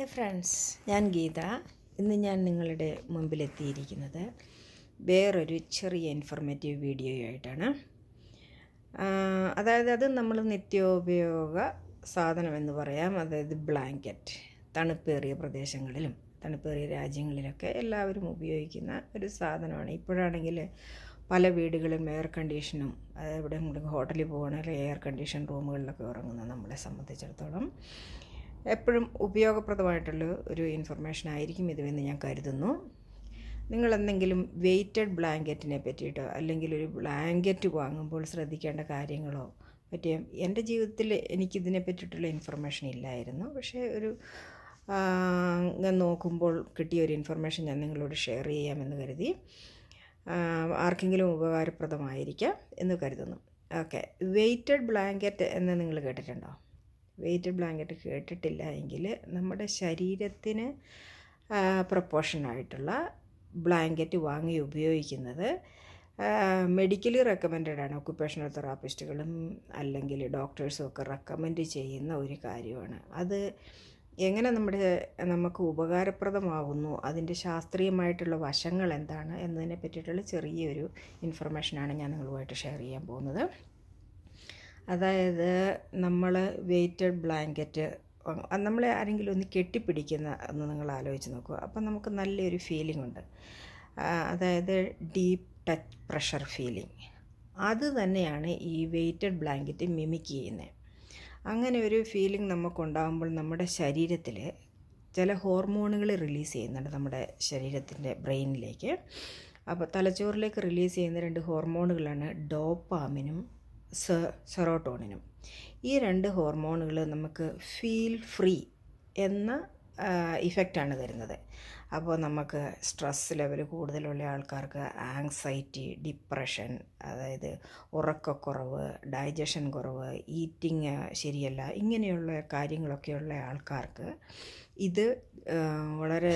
hi friends ഞാൻ ഗീത ഇന്ന് ഞാൻ നിങ്ങളുടെ മുമ്പിലെത്തിയിരിക്കുന്നത് വേറൊരു ചെറിയ ഇൻഫർമേറ്റീവ് വീഡിയോയായിട്ടാണ് അതായത് അത് നമ്മൾ നിത്യോപയോഗ സാധനമെന്ന് പറയാം അതായത് ബ്ലാങ്കറ്റ് തണുപ്പേറിയ പ്രദേശങ്ങളിലും തണുപ്പേറിയ രാജ്യങ്ങളിലൊക്കെ എല്ലാവരും ഉപയോഗിക്കുന്ന ഒരു സാധനമാണ് ഇപ്പോഴാണെങ്കിൽ പല വീടുകളിലും എയർ കണ്ടീഷനും എവിടെയെങ്കിലും ഹോട്ടലിൽ പോകണമെങ്കിൽ എയർ കണ്ടീഷൻ റൂമുകളിലൊക്കെ ഉറങ്ങുന്ന നമ്മളെ സംബന്ധിച്ചിടത്തോളം എപ്പോഴും ഉപയോഗപ്രദമായിട്ടുള്ള ഒരു ഇൻഫർമേഷൻ ആയിരിക്കും ഇതുവെന്ന് ഞാൻ കരുതുന്നു നിങ്ങൾ എന്തെങ്കിലും വെയ്റ്റഡ് ബ്ലാങ്കറ്റിനെ പറ്റിയിട്ടോ അല്ലെങ്കിൽ ഒരു ബ്ലാങ്കറ്റ് വാങ്ങുമ്പോൾ ശ്രദ്ധിക്കേണ്ട കാര്യങ്ങളോ പറ്റിയ എൻ്റെ ജീവിതത്തിൽ എനിക്കിതിനെ പറ്റിയിട്ടുള്ള ഇൻഫർമേഷൻ ഇല്ലായിരുന്നു പക്ഷേ ഒരു ഞാൻ നോക്കുമ്പോൾ കിട്ടിയ ഒരു ഇൻഫർമേഷൻ ഞാൻ നിങ്ങളോട് ഷെയർ ചെയ്യാമെന്ന് കരുതി ആർക്കെങ്കിലും ഉപകാരപ്രദമായിരിക്കാം എന്ന് കരുതുന്നു ഓക്കെ വെയ്റ്റഡ് ബ്ലാങ്കറ്റ് എന്ന് നിങ്ങൾ കേട്ടിട്ടുണ്ടോ വെയിറ്റ് ബ്ലാങ്കറ്റ് കേട്ടിട്ടില്ല എങ്കിൽ നമ്മുടെ ശരീരത്തിന് പ്രൊപ്പോഷനായിട്ടുള്ള ബ്ലാങ്കറ്റ് വാങ്ങി ഉപയോഗിക്കുന്നത് മെഡിക്കലി റെക്കമെൻഡഡ് ആണ് ഒക്കുപേഷണൽ തെറാപ്പിസ്റ്റുകളും അല്ലെങ്കിൽ ഡോക്ടേഴ്സും ഒക്കെ റെക്കമെൻഡ് ചെയ്യുന്ന ഒരു കാര്യമാണ് അത് എങ്ങനെ നമ്മുടെ നമുക്ക് ഉപകാരപ്രദമാകുന്നു അതിൻ്റെ ശാസ്ത്രീയമായിട്ടുള്ള വശങ്ങൾ എന്താണ് എന്നതിനെ പറ്റിയിട്ടുള്ള ചെറിയൊരു ഇൻഫർമേഷനാണ് ഞാൻ നിങ്ങളുമായിട്ട് ഷെയർ ചെയ്യാൻ പോകുന്നത് അതായത് നമ്മൾ വെയ്റ്റഡ് ബ്ലാങ്കറ്റ് നമ്മളെ ആരെങ്കിലും ഒന്ന് കെട്ടിപ്പിടിക്കുന്ന എന്ന് നിങ്ങൾ ആലോചിച്ച് നോക്കുക അപ്പം നമുക്ക് നല്ലൊരു ഫീലിംഗ് ഉണ്ട് അതായത് ഡീപ്പ് ടച്ച് പ്രഷർ ഫീലിംഗ് അത് തന്നെയാണ് ഈ വെയ്റ്റഡ് ബ്ലാങ്കറ്റ് മിമിക്ക് ചെയ്യുന്നത് അങ്ങനെ ഒരു ഫീലിംഗ് നമുക്കുണ്ടാകുമ്പോൾ നമ്മുടെ ശരീരത്തിൽ ചില ഹോർമോണുകൾ റിലീസ് ചെയ്യുന്നുണ്ട് നമ്മുടെ ശരീരത്തിൻ്റെ ബ്രെയിനിലേക്ക് അപ്പോൾ തലച്ചോറിലേക്ക് റിലീസ് ചെയ്യുന്ന രണ്ട് ഹോർമോണുകളാണ് ഡോപ്പാമിനും സെറോട്ടോണിനും ഈ രണ്ട് ഹോർമോണുകൾ നമുക്ക് ഫീൽ ഫ്രീ എന്ന ഇഫക്റ്റാണ് തരുന്നത് അപ്പോൾ നമുക്ക് സ്ട്രെസ് ലെവൽ കൂടുതലുള്ള ആൾക്കാർക്ക് ആങ്സൈറ്റി ഡിപ്രഷൻ അതായത് ഉറക്കക്കുറവ് ഡൈജഷൻ കുറവ് ഈറ്റിങ് ശരിയല്ല ഇങ്ങനെയുള്ള കാര്യങ്ങളൊക്കെയുള്ള ആൾക്കാർക്ക് ഇത് വളരെ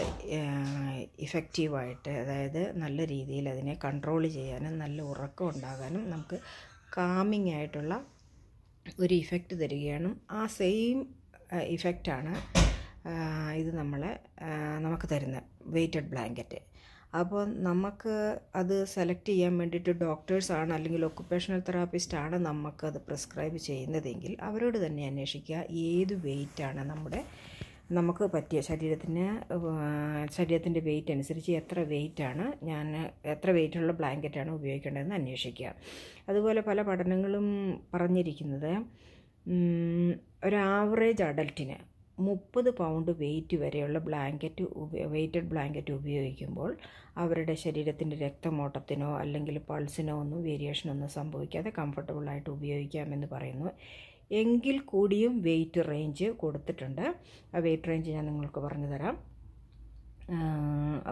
ഇഫക്റ്റീവായിട്ട് അതായത് നല്ല രീതിയിൽ അതിനെ കൺട്രോൾ ചെയ്യാനും നല്ല ഉറക്കം ഉണ്ടാകാനും നമുക്ക് കാമിങ് ആയിട്ടുള്ള ഒരു ഇഫക്റ്റ് തരികയാണ് ആ സെയിം ഇഫക്റ്റാണ് ഇത് നമ്മളെ നമുക്ക് തരുന്ന വെയ്റ്റഡ് ബ്ലാങ്കറ്റ് അപ്പോൾ നമുക്ക് അത് സെലക്ട് ചെയ്യാൻ വേണ്ടിയിട്ട് ഡോക്ടേഴ്സാണ് അല്ലെങ്കിൽ ഒക്കുപ്പേഷണൽ തെറാപ്പിസ്റ്റാണ് നമുക്കത് പ്രിസ്ക്രൈബ് ചെയ്യുന്നതെങ്കിൽ അവരോട് തന്നെ അന്വേഷിക്കുക ഏത് വെയ്റ്റാണ് നമ്മുടെ നമുക്ക് പറ്റിയ ശരീരത്തിന് ശരീരത്തിൻ്റെ വെയിറ്റ് അനുസരിച്ച് എത്ര വെയിറ്റാണ് ഞാൻ എത്ര വെയിറ്റുള്ള ബ്ലാങ്കറ്റാണ് ഉപയോഗിക്കേണ്ടതെന്ന് അന്വേഷിക്കുക അതുപോലെ പല പഠനങ്ങളും പറഞ്ഞിരിക്കുന്നത് ഒരു ആവറേജ് അഡൽട്ടിന് മുപ്പത് പൗണ്ട് വെയിറ്റ് വരെയുള്ള ബ്ലാങ്കറ്റ് വെയ്റ്റഡ് ബ്ലാങ്കറ്റ് ഉപയോഗിക്കുമ്പോൾ അവരുടെ ശരീരത്തിൻ്റെ രക്തമോട്ടത്തിനോ അല്ലെങ്കിൽ പൾസിനോ ഒന്നും വേരിയേഷനൊന്നും സംഭവിക്കാതെ കംഫർട്ടബിളായിട്ട് ഉപയോഗിക്കാമെന്ന് പറയുന്നു എങ്കിൽ കൂടിയും വെയ്റ്റ് റേഞ്ച് കൊടുത്തിട്ടുണ്ട് ആ വെയ്റ്റ് റേഞ്ച് ഞാൻ നിങ്ങൾക്ക് പറഞ്ഞു തരാം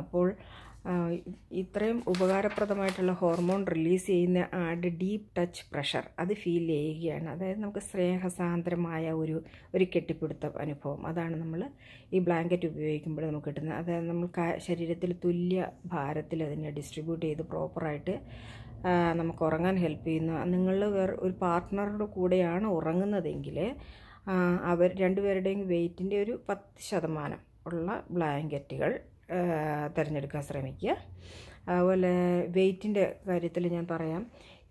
അപ്പോൾ ഇത്രയും ഉപകാരപ്രദമായിട്ടുള്ള ഹോർമോൺ റിലീസ് ചെയ്യുന്ന ആഡ് ഡീപ്പ് ടച്ച് പ്രഷർ അത് ഫീൽ ചെയ്യുകയാണ് അതായത് നമുക്ക് സ്നേഹസാന്ദ്രമായ ഒരു ഒരു കെട്ടിപ്പിടുത്ത അനുഭവം അതാണ് നമ്മൾ ഈ ബ്ലാങ്കറ്റ് ഉപയോഗിക്കുമ്പോൾ നമുക്ക് കിട്ടുന്നത് അതായത് നമ്മൾ ശരീരത്തിൽ തുല്യ ഭാരത്തിൽ അതിനെ ഡിസ്ട്രിബ്യൂട്ട് ചെയ്ത് പ്രോപ്പറായിട്ട് നമുക്ക് ഉറങ്ങാൻ ഹെൽപ്പ് ചെയ്യുന്നു നിങ്ങൾ വേറെ ഒരു പാർട്ട്ണറുടെ കൂടെയാണ് ഉറങ്ങുന്നതെങ്കിൽ അവർ രണ്ടുപേരുടെയും വെയിറ്റിൻ്റെ ഒരു പത്ത് ശതമാനം ഉള്ള ബ്ലാങ്കറ്റുകൾ തിരഞ്ഞെടുക്കാൻ ശ്രമിക്കുക അതുപോലെ വെയിറ്റിൻ്റെ കാര്യത്തിൽ ഞാൻ പറയാം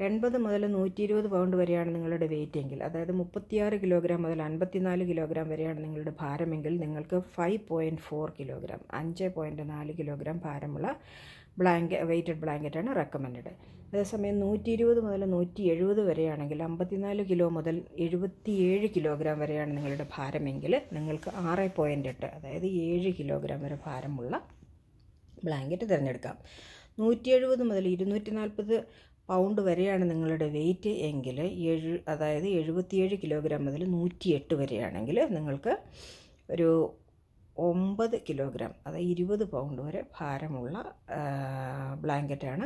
എൺപത് മുതൽ നൂറ്റി ഇരുപത് പൗണ്ട് വരെയാണ് നിങ്ങളുടെ വെയിറ്റ് എങ്കിൽ അതായത് മുപ്പത്തിയാറ് കിലോഗ്രാം മുതൽ അൻപത്തിനാല് കിലോഗ്രാം വരെയാണ് നിങ്ങളുടെ ഭാരമെങ്കിൽ നിങ്ങൾക്ക് ഫൈവ് പോയിൻറ്റ് ഫോർ കിലോഗ്രാം അഞ്ച് പോയിൻറ്റ് നാല് കിലോഗ്രാം ഭാരമുള്ള ബ്ലാങ്ക് വെയ്റ്റഡ് ബ്ലാങ്കറ്റാണ് റെക്കമെൻഡ് അതേസമയം നൂറ്റി ഇരുപത് മുതൽ നൂറ്റി എഴുപത് വരെയാണെങ്കിൽ അമ്പത്തിനാല് കിലോ മുതൽ എഴുപത്തിയേഴ് കിലോഗ്രാം വരെയാണ് നിങ്ങളുടെ ഭാരമെങ്കിൽ നിങ്ങൾക്ക് ആറ് പോയിൻ്റ് എട്ട് അതായത് ഏഴ് കിലോഗ്രാം വരെ ഭാരമുള്ള ബ്ലാങ്കറ്റ് തിരഞ്ഞെടുക്കാം നൂറ്റി എഴുപത് മുതൽ ഇരുന്നൂറ്റി നാൽപ്പത് പൗണ്ട് വരെയാണ് നിങ്ങളുടെ വെയ്റ്റ് എങ്കിൽ ഏഴ് അതായത് എഴുപത്തിയേഴ് കിലോഗ്രാം മുതൽ നൂറ്റി എട്ട് വരെയാണെങ്കിൽ നിങ്ങൾക്ക് ഒരു ഒമ്പത് കിലോഗ്രാം അതായത് ഇരുപത് പൗണ്ട് വരെ ഭാരമുള്ള ബ്ലാങ്കറ്റാണ്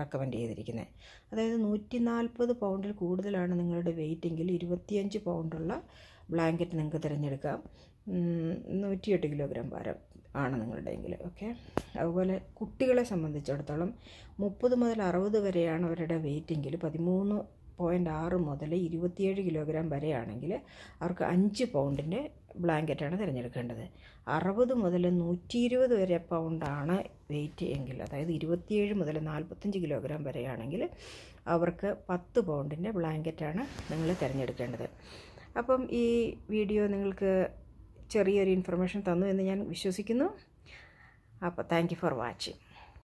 റെക്കമെൻഡ് ചെയ്തിരിക്കുന്നത് അതായത് നൂറ്റി നാൽപ്പത് പൗണ്ടിൽ കൂടുതലാണ് നിങ്ങളുടെ വെയിറ്റെങ്കിൽ ഇരുപത്തിയഞ്ച് പൗണ്ടുള്ള ബ്ലാങ്കറ്റ് നിങ്ങൾക്ക് തിരഞ്ഞെടുക്കാം നൂറ്റിയെട്ട് കിലോഗ്രാം ഭാരം ആണ് നിങ്ങളുടെയെങ്കിൽ ഓക്കെ അതുപോലെ കുട്ടികളെ സംബന്ധിച്ചിടത്തോളം മുപ്പത് മുതൽ അറുപത് വരെയാണ് അവരുടെ വെയിറ്റെങ്കിൽ പതിമൂന്ന് പോയിൻ്റ് ആറ് മുതൽ ഇരുപത്തിയേഴ് കിലോഗ്രാം വരെയാണെങ്കിൽ അവർക്ക് അഞ്ച് പൗണ്ടിൻ്റെ ബ്ലാങ്കറ്റാണ് തിരഞ്ഞെടുക്കേണ്ടത് അറുപത് മുതൽ നൂറ്റി ഇരുപത് വരെ പൗണ്ടാണ് വെയിറ്റ് എങ്കിൽ അതായത് ഇരുപത്തിയേഴ് മുതൽ നാൽപ്പത്തഞ്ച് കിലോഗ്രാം വരെയാണെങ്കിൽ അവർക്ക് പത്ത് പൗണ്ടിൻ്റെ ബ്ലാങ്കറ്റാണ് നിങ്ങൾ തിരഞ്ഞെടുക്കേണ്ടത് അപ്പം ഈ വീഡിയോ നിങ്ങൾക്ക് ചെറിയൊരു ഇൻഫർമേഷൻ തന്നു എന്ന് ഞാൻ വിശ്വസിക്കുന്നു അപ്പോൾ താങ്ക് ഫോർ വാച്ചിങ്